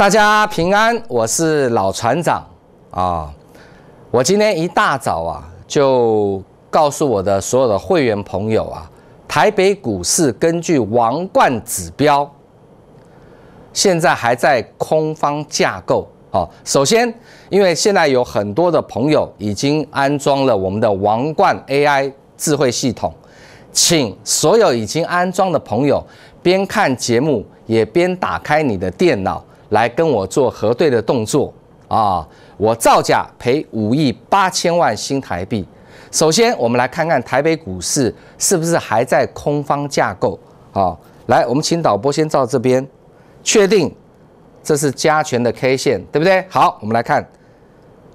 大家平安，我是老船长啊！我今天一大早啊，就告诉我的所有的会员朋友啊，台北股市根据王冠指标，现在还在空方架构哦。首先，因为现在有很多的朋友已经安装了我们的王冠 AI 智慧系统，请所有已经安装的朋友边看节目也边打开你的电脑。来跟我做核对的动作啊！我造假赔五亿八千万新台币。首先，我们来看看台北股市是不是还在空方架构啊？来，我们请导播先到这边，确定这是加权的 K 线，对不对？好，我们来看，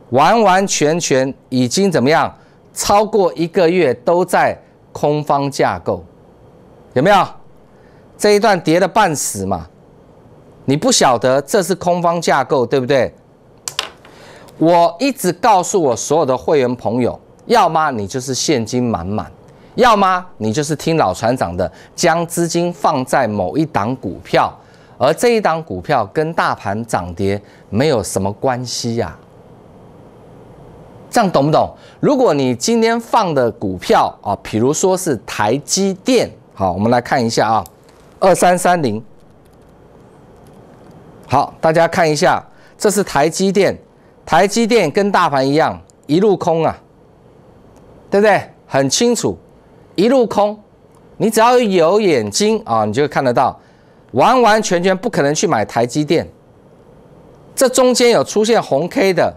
完完全全已经怎么样？超过一个月都在空方架构，有没有？这一段跌的半死嘛？你不晓得这是空方架构，对不对？我一直告诉我所有的会员朋友，要么你就是现金满满，要么你就是听老船长的，将资金放在某一档股票，而这一档股票跟大盘涨跌没有什么关系呀。这样懂不懂？如果你今天放的股票啊，比如说是台积电，好，我们来看一下啊，二三三零。好，大家看一下，这是台积电，台积电跟大盘一样一路空啊，对不对？很清楚，一路空，你只要有眼睛啊，你就看得到，完完全全不可能去买台积电。这中间有出现红 K 的，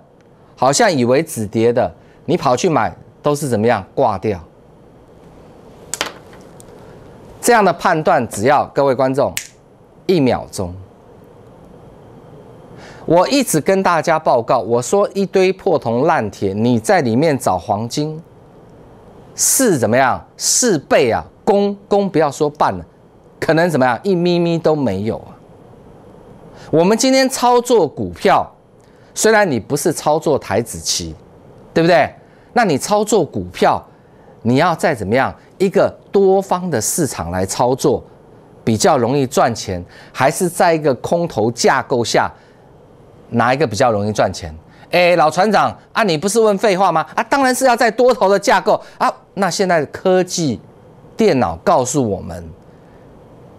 好像以为止跌的，你跑去买都是怎么样挂掉。这样的判断，只要各位观众一秒钟。我一直跟大家报告，我说一堆破铜烂铁，你在里面找黄金，是怎么样？是倍啊，公公不要说半了，可能怎么样，一咪咪都没有啊。我们今天操作股票，虽然你不是操作台子棋，对不对？那你操作股票，你要再怎么样，一个多方的市场来操作，比较容易赚钱，还是在一个空头架构下？哪一个比较容易赚钱？哎，老船长啊，你不是问废话吗？啊，当然是要在多头的架构啊。那现在的科技电脑告诉我们，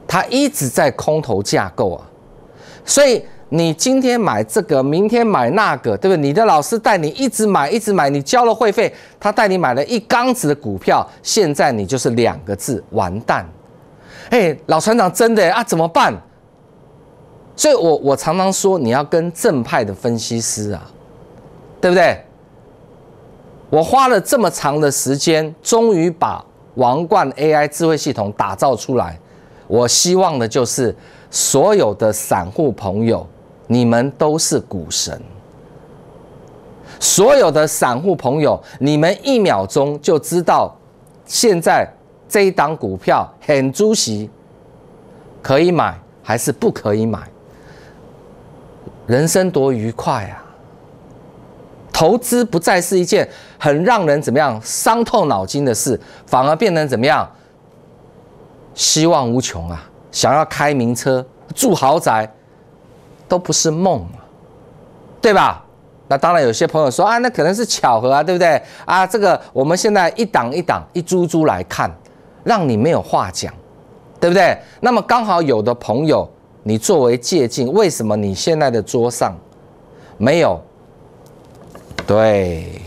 它一直在空头架构啊。所以你今天买这个，明天买那个，对不对？你的老师带你一直买，一直买，你交了会费，他带你买了一缸子的股票，现在你就是两个字，完蛋！哎，老船长，真的啊，怎么办？所以，我我常常说，你要跟正派的分析师啊，对不对？我花了这么长的时间，终于把王冠 AI 智慧系统打造出来。我希望的就是所有的散户朋友，你们都是股神。所有的散户朋友，你们一秒钟就知道现在这一档股票很猪席，可以买还是不可以买。人生多愉快啊！投资不再是一件很让人怎么样伤透脑筋的事，反而变成怎么样，希望无穷啊！想要开名车、住豪宅，都不是梦啊，对吧？那当然，有些朋友说啊，那可能是巧合啊，对不对？啊，这个我们现在一档一档、一株株来看，让你没有话讲，对不对？那么刚好有的朋友。你作为借鉴，为什么你现在的桌上没有？对，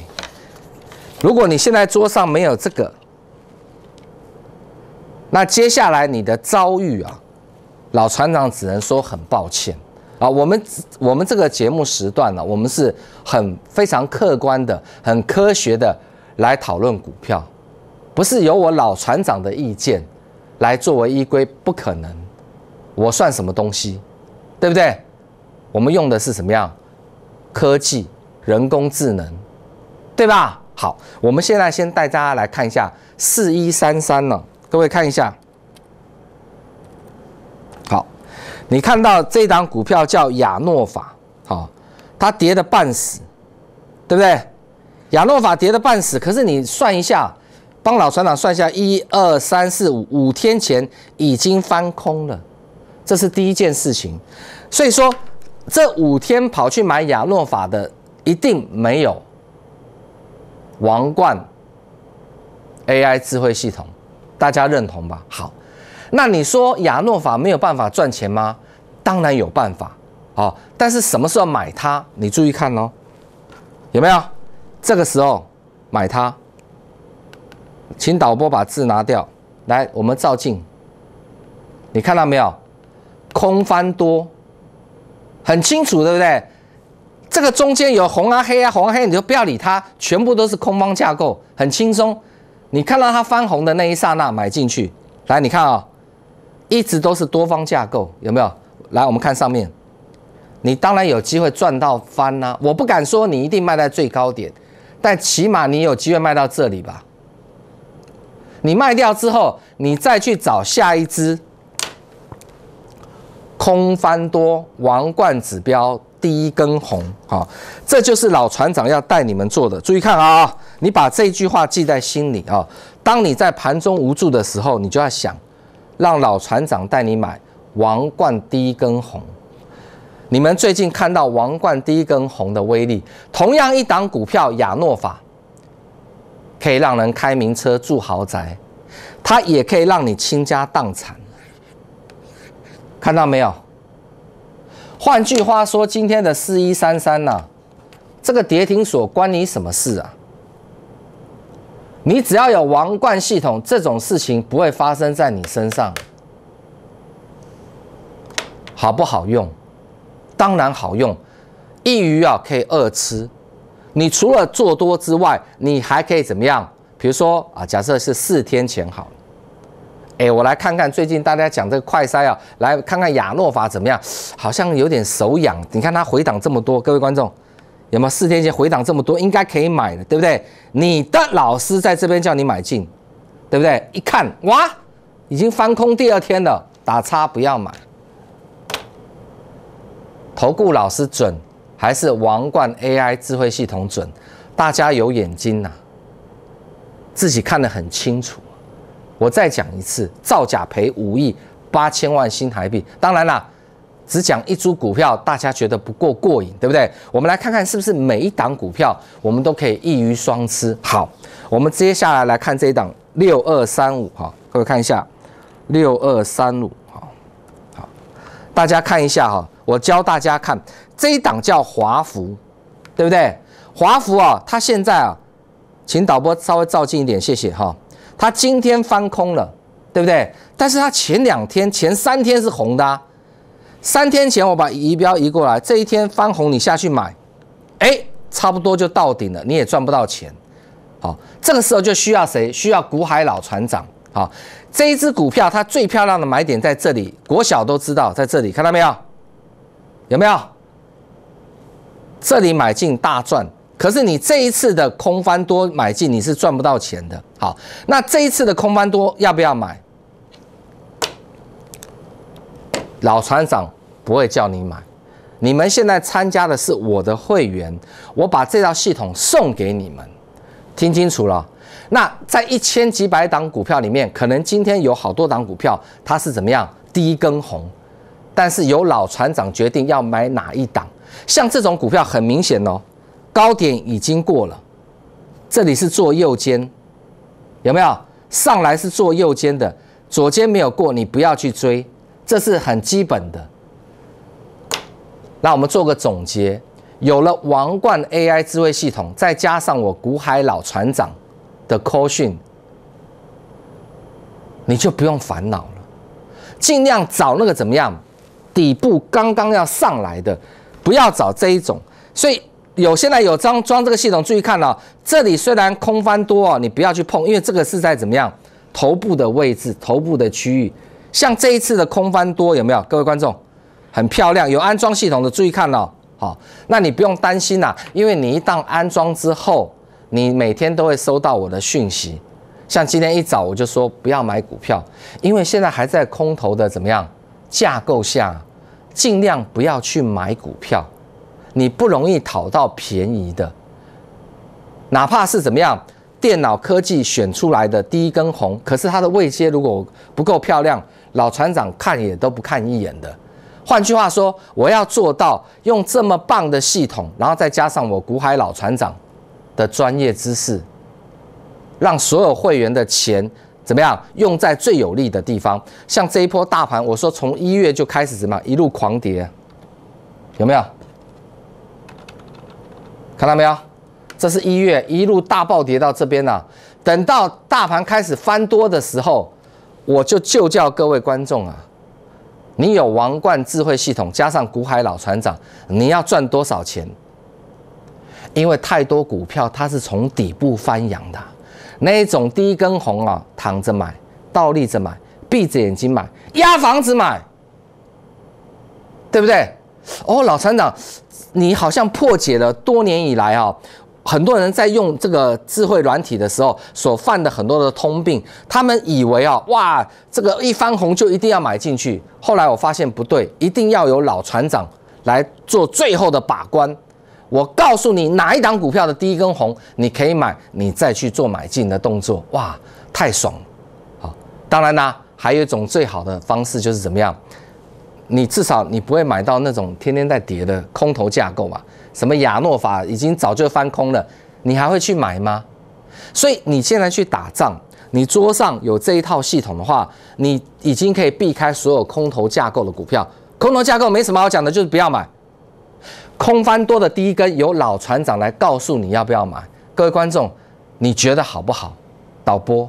如果你现在桌上没有这个，那接下来你的遭遇啊，老船长只能说很抱歉啊。我们我们这个节目时段呢，我们是很非常客观的、很科学的来讨论股票，不是由我老船长的意见来作为依规，不可能。我算什么东西，对不对？我们用的是什么样科技？人工智能，对吧？好，我们现在先带大家来看一下四一三三呢。各位看一下，好，你看到这一档股票叫亚诺法，好，它跌的半死，对不对？亚诺法跌的半死，可是你算一下，帮老船长算一下，一二三四五，五天前已经翻空了。这是第一件事情，所以说这五天跑去买亚诺法的，一定没有王冠 AI 智慧系统，大家认同吧？好，那你说亚诺法没有办法赚钱吗？当然有办法啊，但是什么时候买它？你注意看哦，有没有？这个时候买它，请导播把字拿掉，来，我们照镜，你看到没有？空翻多，很清楚，对不对？这个中间有红啊黑啊，红啊黑，你就不要理它，全部都是空方架构，很轻松。你看到它翻红的那一刹那，买进去。来，你看啊，一直都是多方架构，有没有？来，我们看上面，你当然有机会赚到翻呐。我不敢说你一定卖在最高点，但起码你有机会卖到这里吧。你卖掉之后，你再去找下一只空翻多王冠指标第一根红啊，这就是老船长要带你们做的。注意看啊，你把这句话记在心里啊。当你在盘中无助的时候，你就要想让老船长带你买王冠第一根红。你们最近看到王冠第一根红的威力，同样一档股票亚诺法，可以让人开名车住豪宅，它也可以让你倾家荡产。看到没有？换句话说，今天的四一三三呢，这个跌停锁关你什么事啊？你只要有王冠系统，这种事情不会发生在你身上，好不好用？当然好用，一鱼啊可以二吃。你除了做多之外，你还可以怎么样？比如说啊，假设是四天前好。哎，我来看看最近大家讲这个快筛啊，来看看亚诺法怎么样？好像有点手痒。你看它回档这么多，各位观众有没有四天前回档这么多？应该可以买的，对不对？你的老师在这边叫你买进，对不对？一看，哇，已经翻空第二天了，打叉不要买。投顾老师准，还是王冠 AI 智慧系统准？大家有眼睛呐，自己看得很清楚。我再讲一次，造假赔五亿八千万新台币。当然啦，只讲一株股票，大家觉得不够过瘾，对不对？我们来看看是不是每一档股票，我们都可以一鱼双吃。好，我们接下来来看这一档六二三五哈，各位看一下六二三五哈。好，大家看一下哈，我教大家看这一档叫华福，对不对？华福啊，它现在啊，请导播稍微照近一点，谢谢哈。它今天翻空了，对不对？但是它前两天、前三天是红的。啊，三天前我把仪表移过来，这一天翻红，你下去买，哎，差不多就到顶了，你也赚不到钱。好，这个时候就需要谁？需要古海老船长。好，这一只股票它最漂亮的买点在这里，国小都知道，在这里看到没有？有没有？这里买进大赚，可是你这一次的空翻多买进，你是赚不到钱的。好，那这一次的空翻多要不要买？老船长不会叫你买。你们现在参加的是我的会员，我把这套系统送给你们，听清楚了。那在一千几百档股票里面，可能今天有好多档股票它是怎么样低跟红，但是由老船长决定要买哪一档。像这种股票很明显哦，高点已经过了，这里是做右肩。有没有上来是做右肩的，左肩没有过，你不要去追，这是很基本的。那我们做个总结，有了王冠 AI 智慧系统，再加上我古海老船长的 Co a 训，你就不用烦恼了。尽量找那个怎么样，底部刚刚要上来的，不要找这一种，所以。有现在有装装这个系统，注意看了，这里虽然空翻多哦，你不要去碰，因为这个是在怎么样头部的位置，头部的区域，像这一次的空翻多有没有？各位观众，很漂亮，有安装系统的注意看了，好，那你不用担心啦，因为你一旦安装之后，你每天都会收到我的讯息，像今天一早我就说不要买股票，因为现在还在空头的怎么样架构下，尽量不要去买股票。你不容易讨到便宜的，哪怕是怎么样，电脑科技选出来的第一根红，可是它的位阶如果不够漂亮，老船长看也都不看一眼的。换句话说，我要做到用这么棒的系统，然后再加上我古海老船长的专业知识，让所有会员的钱怎么样用在最有利的地方。像这一波大盘，我说从一月就开始怎么一路狂跌，有没有？看到没有？这是一月一路大暴跌到这边啊。等到大盘开始翻多的时候，我就就叫各位观众啊，你有王冠智慧系统加上股海老船长，你要赚多少钱？因为太多股票它是从底部翻扬的，那种第一根红啊，躺着买、倒立着买、闭着眼睛买、压房子买，对不对？哦，老船长，你好像破解了多年以来啊，很多人在用这个智慧软体的时候所犯的很多的通病。他们以为啊，哇，这个一翻红就一定要买进去。后来我发现不对，一定要有老船长来做最后的把关。我告诉你，哪一档股票的第一根红，你可以买，你再去做买进的动作。哇，太爽了好，当然啦，还有一种最好的方式就是怎么样？你至少你不会买到那种天天在跌的空头架构吧？什么亚诺法已经早就翻空了，你还会去买吗？所以你现在去打仗，你桌上有这一套系统的话，你已经可以避开所有空头架构的股票。空头架构没什么好讲的，就是不要买。空翻多的第一根由老船长来告诉你要不要买。各位观众，你觉得好不好？导播。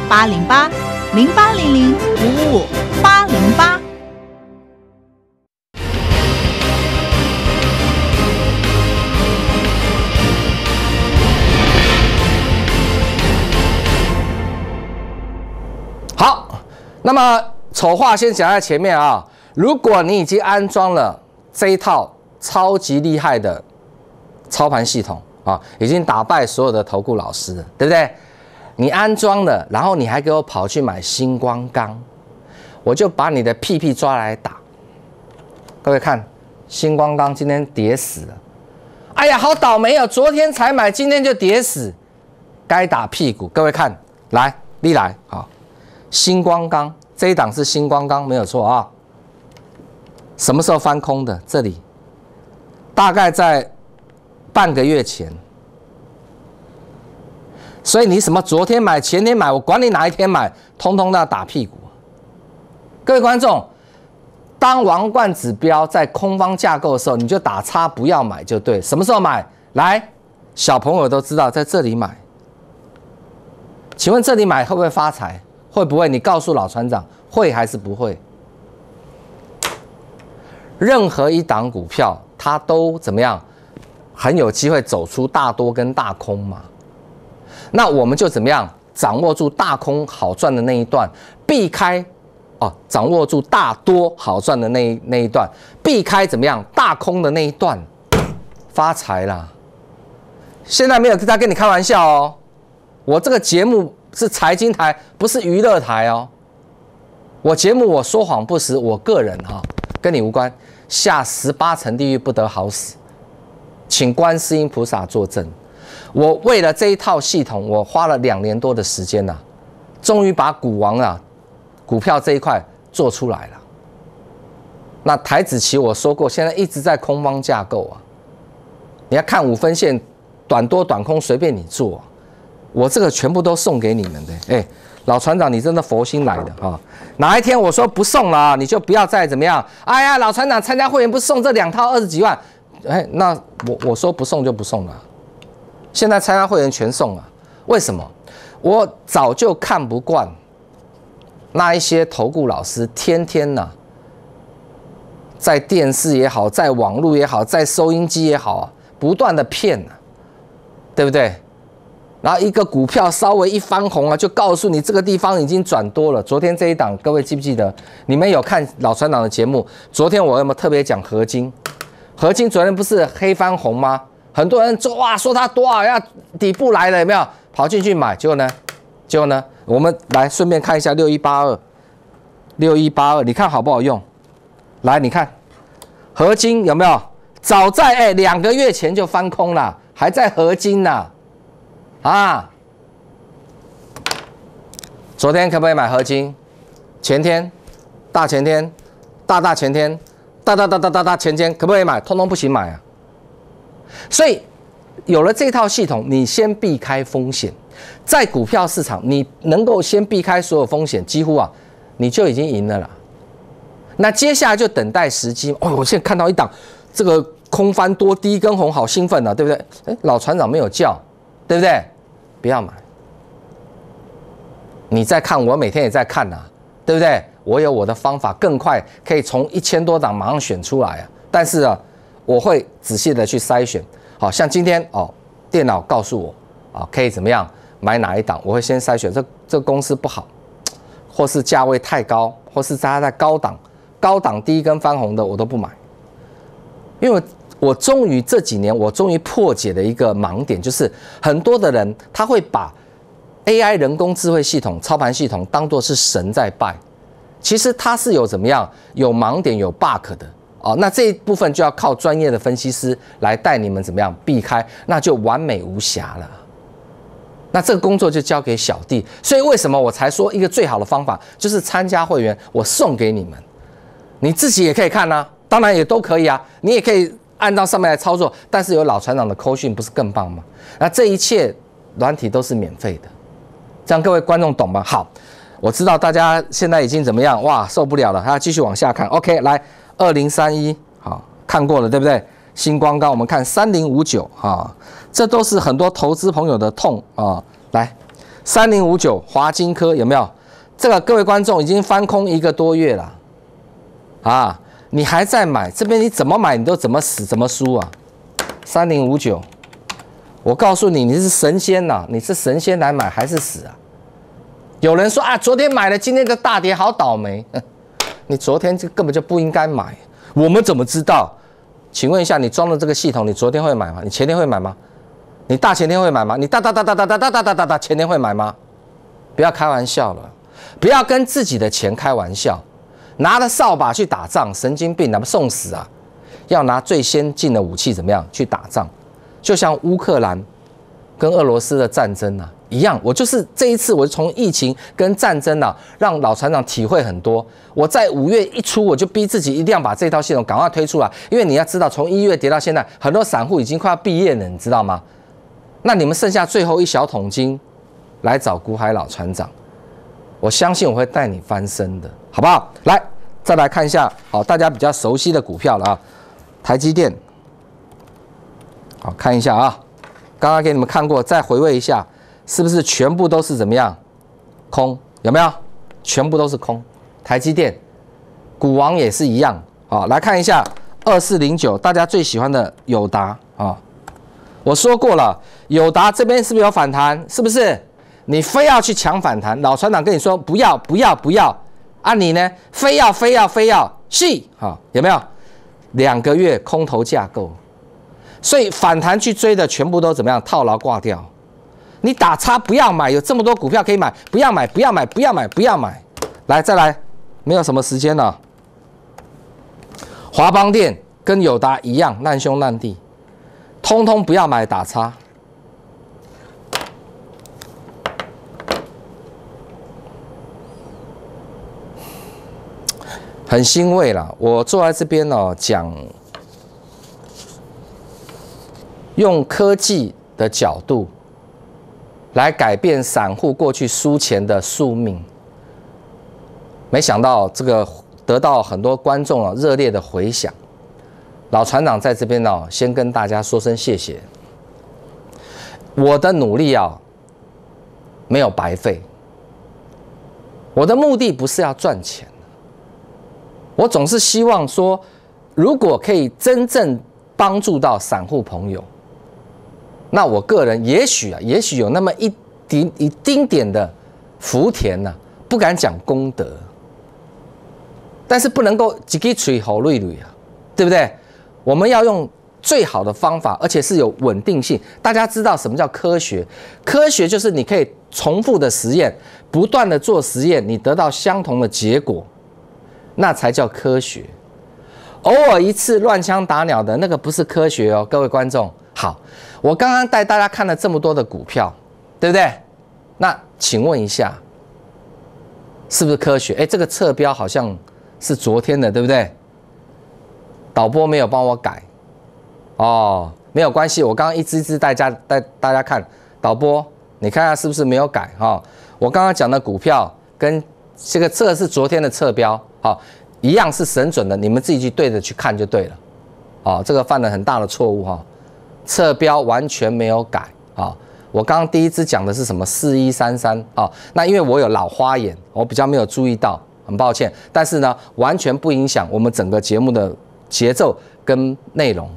八零八零八零零五五五八零八。好，那么丑话先讲在前面啊。如果你已经安装了这一套超级厉害的操盘系统啊，已经打败所有的投顾老师，对不对？你安装了，然后你还给我跑去买星光钢，我就把你的屁屁抓来打。各位看，星光钢今天跌死了，哎呀，好倒霉哦！昨天才买，今天就跌死，该打屁股。各位看，来你来好，星光钢这一档是星光钢，没有错啊。什么时候翻空的？这里大概在半个月前。所以你什么昨天买、前天买，我管你哪一天买，通通都要打屁股。各位观众，当王冠指标在空方架构的时候，你就打叉，不要买就对。什么时候买？来，小朋友都知道在这里买。请问这里买会不会发财？会不会？你告诉老船长，会还是不会？任何一档股票，它都怎么样？很有机会走出大多跟大空嘛。那我们就怎么样掌握住大空好赚的那一段，避开哦，掌握住大多好赚的那一那一段，避开怎么样大空的那一段，发财啦！现在没有在跟你开玩笑哦，我这个节目是财经台，不是娱乐台哦。我节目我说谎不实，我个人哈跟你无关，下十八层地狱不得好死，请观世音菩萨作证。我为了这一套系统，我花了两年多的时间呐，终于把股王啊，股票这一块做出来了。那台子棋我说过，现在一直在空方架构啊，你要看五分线，短多短空随便你做。我这个全部都送给你们的，哎，老船长你真的佛心来的啊！哪一天我说不送了，你就不要再怎么样。哎呀，老船长参加会员不送这两套二十几万，哎，那我我说不送就不送了。现在参加会员全送了，为什么？我早就看不惯那一些投顾老师天天呢，在电视也好，在网络也好，在收音机也好，啊，不断的骗啊，对不对？然后一个股票稍微一翻红啊，就告诉你这个地方已经转多了。昨天这一档，各位记不记得？你们有看老船长的节目？昨天我有没有特别讲合金？合金昨天不是黑翻红吗？很多人说哇，说它多少要底部来了，有没有跑进去买？结果呢？结果呢？我们来顺便看一下六一八二，六一八二，你看好不好用？来，你看合金有没有？早在哎两个月前就翻空了，还在合金呢，啊，昨天可不可以买合金？前天、大前天、大大前天、大大大大大大前天可不可以买？通通不行买啊！所以有了这套系统，你先避开风险，在股票市场，你能够先避开所有风险，几乎啊，你就已经赢了啦。那接下来就等待时机。哦，我现在看到一档这个空翻多低跟红，好兴奋啊，对不对？哎，老船长没有叫，对不对？不要买。你在看，我每天也在看呐，对不对？我有我的方法，更快可以从一千多档马上选出来啊。但是啊。我会仔细的去筛选，好像今天哦，电脑告诉我啊，可以怎么样买哪一档？我会先筛选，这这个公司不好，或是价位太高，或是它在高档、高档低跟翻红的我都不买。因为，我终于这几年，我终于破解了一个盲点，就是很多的人他会把 AI 人工智慧系统操盘系统当做是神在拜，其实它是有怎么样，有盲点，有 bug 的。哦，那这一部分就要靠专业的分析师来带你们怎么样避开，那就完美无瑕了。那这个工作就交给小弟。所以为什么我才说一个最好的方法就是参加会员，我送给你们，你自己也可以看啊，当然也都可以啊，你也可以按照上面来操作，但是有老船长的扣讯不是更棒吗？那这一切软体都是免费的，这样各位观众懂吗？好，我知道大家现在已经怎么样，哇，受不了了，还要继续往下看。OK，来。二零三一，好看过了，对不对？星光高，我们看三零五九，哈，这都是很多投资朋友的痛啊。来，三零五九华金科有没有？这个各位观众已经翻空一个多月了，啊，你还在买？这边你怎么买，你都怎么死，怎么输啊？三零五九，我告诉你，你是神仙呐，你是神仙来买还是死啊？有人说啊，昨天买了，今天的大跌，好倒霉。你昨天就根本就不应该买，我们怎么知道？请问一下，你装的这个系统，你昨天会买吗？你前天会买吗？你大前天会买吗？你大大大大大大大大大大前天会买吗？不要开玩笑了，不要跟自己的钱开玩笑，拿着扫把去打仗，神经病，那怕送死啊！要拿最先进的武器怎么样去打仗？就像乌克兰。跟俄罗斯的战争呢一样，我就是这一次，我从疫情跟战争呢，让老船长体会很多。我在五月一出，我就逼自己一定要把这套系统赶快推出来，因为你要知道，从一月跌到现在，很多散户已经快要毕业了，你知道吗？那你们剩下最后一小桶金，来找古海老船长，我相信我会带你翻身的，好不好？来，再来看一下，好，大家比较熟悉的股票了啊，台积电，好看一下啊。刚刚给你们看过，再回味一下，是不是全部都是怎么样？空有没有？全部都是空。台积电、股王也是一样。好，来看一下二四零九，大家最喜欢的友达啊。我说过了，友达这边是不是有反弹？是不是？你非要去抢反弹，老船长跟你说不要不要不要，啊你呢？非要非要非要，是好有没有？两个月空头架构。所以反弹去追的全部都怎么样套牢挂掉？你打叉不要买，有这么多股票可以买，不要买，不要买，不要买，不要买。来再来，没有什么时间了。华邦电跟友达一样难兄难弟，通通不要买，打叉。很欣慰啦，我坐在这边哦讲。用科技的角度来改变散户过去输钱的宿命，没想到这个得到很多观众啊热烈的回响。老船长在这边呢，先跟大家说声谢谢。我的努力啊没有白费。我的目的不是要赚钱，我总是希望说，如果可以真正帮助到散户朋友。那我个人也许啊，也许有那么一丁一丁点的福田啊，不敢讲功德，但是不能够自己吹好瑞瑞啊，对不对？我们要用最好的方法，而且是有稳定性。大家知道什么叫科学？科学就是你可以重复的实验，不断的做实验，你得到相同的结果，那才叫科学。偶尔一次乱枪打鸟的那个不是科学哦，各位观众好。我刚刚带大家看了这么多的股票，对不对？那请问一下，是不是科学？哎，这个侧标好像是昨天的，对不对？导播没有帮我改，哦，没有关系，我刚刚一只一只带家带大家看，导播，你看下是不是没有改哈？我刚刚讲的股票跟这个这是昨天的侧标，好，一样是神准的，你们自己去对着去看就对了，好，这个犯了很大的错误哈。侧标完全没有改啊！我刚刚第一次讲的是什么四一三三啊？那因为我有老花眼，我比较没有注意到，很抱歉。但是呢，完全不影响我们整个节目的节奏跟内容，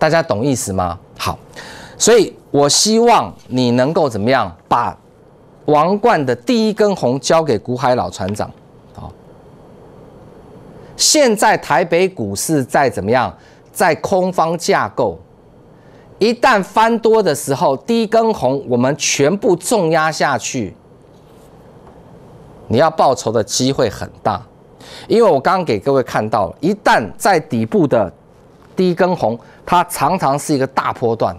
大家懂意思吗？好，所以我希望你能够怎么样把王冠的第一根红交给古海老船长。啊？现在台北股市在怎么样？在空方架构。一旦翻多的时候，低跟红，我们全部重压下去，你要报仇的机会很大，因为我刚刚给各位看到了，一旦在底部的低跟红，它常常是一个大波段，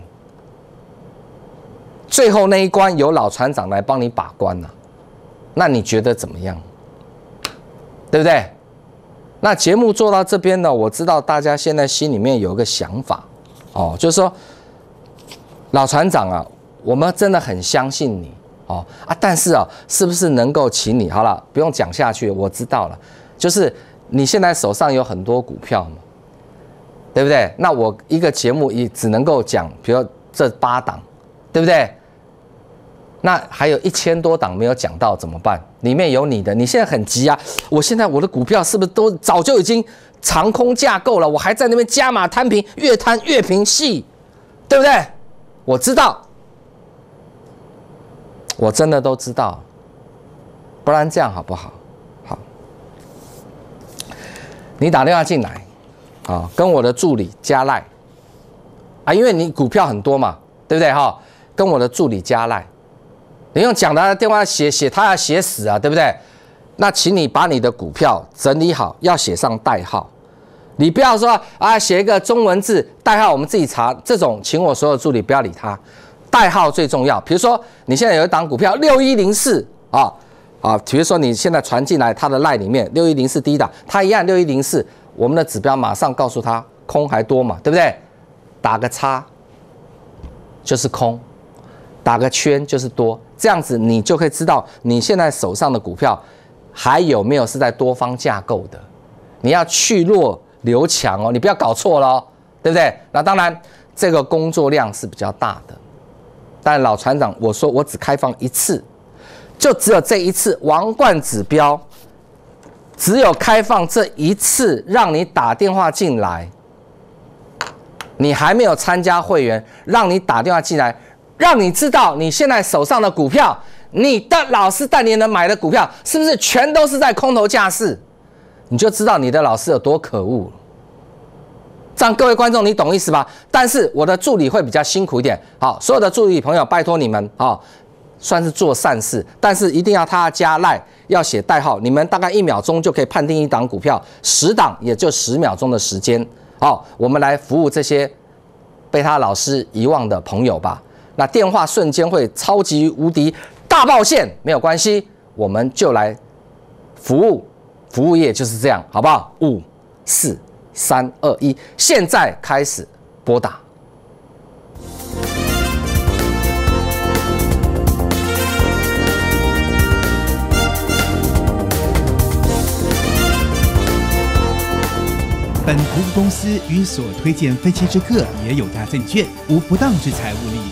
最后那一关由老船长来帮你把关了，那你觉得怎么样？对不对？那节目做到这边呢，我知道大家现在心里面有个想法哦，就是说。老船长啊，我们真的很相信你哦啊！但是啊，是不是能够请你好了？不用讲下去，我知道了。就是你现在手上有很多股票嘛，对不对？那我一个节目也只能够讲，比如这八档，对不对？那还有一千多档没有讲到怎么办？里面有你的，你现在很急啊！我现在我的股票是不是都早就已经长空架构了？我还在那边加码摊平，越摊越平细，对不对？我知道，我真的都知道，不然这样好不好？好，你打电话进来，啊，跟我的助理加赖，啊，因为你股票很多嘛，对不对哈？跟我的助理加赖，你用蒋的电话写写，他要写死啊，对不对？那请你把你的股票整理好，要写上代号。你不要说啊，写一个中文字代号，我们自己查这种，请我所有助理不要理他，代号最重要。比如说你现在有一档股票六一零四啊啊，比如说你现在传进来它的赖里面六一零四第一档，他一按六一零四，我们的指标马上告诉他空还多嘛，对不对？打个叉就是空，打个圈就是多，这样子你就可以知道你现在手上的股票还有没有是在多方架构的，你要去落。刘强哦，你不要搞错了，对不对？那当然，这个工作量是比较大的。但老船长，我说我只开放一次，就只有这一次王冠指标，只有开放这一次，让你打电话进来。你还没有参加会员，让你打电话进来，让你知道你现在手上的股票，你的老师带你能买的股票，是不是全都是在空头架势？你就知道你的老师有多可恶，这样各位观众你懂意思吧？但是我的助理会比较辛苦一点。好，所有的助理朋友，拜托你们啊，算是做善事，但是一定要他加赖要写代号。你们大概一秒钟就可以判定一档股票，十档也就十秒钟的时间。好，我们来服务这些被他老师遗忘的朋友吧。那电话瞬间会超级无敌大爆线，没有关系，我们就来服务。服务业就是这样，好不好？五、四、三、二、一，现在开始拨打。本投资公司与所推荐分析之客也有大证券，无不当之财务利。